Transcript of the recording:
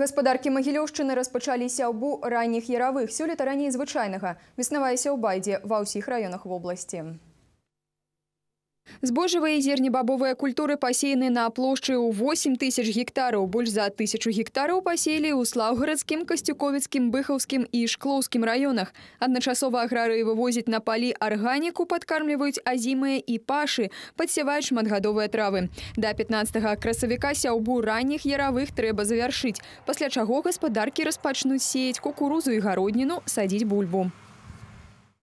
Гаспадаркі Магілёўшчыны распачалі сяўбу ранніх яравых, сёлета раней звычайнага. Веснавая сяўба ідзе ва ўсіх раёнах области. Збожжавыя і зернебабовыя культуры посеяны на площади у 8 тысяч гектаров, Больш за тысячу гектаров пасеялі у Славгородским, Костюковицким, быхаўскім и Шкловским районах. Адначасова аграры вывозят на палі органику, подкармливают озимые и пашы, подсевают шматгадовыя травы. До 15 го красавіка сяўбу ранних яровых треба завершить. После чаго господарки распачнут сеять кукурузу и городнину, садить бульбу.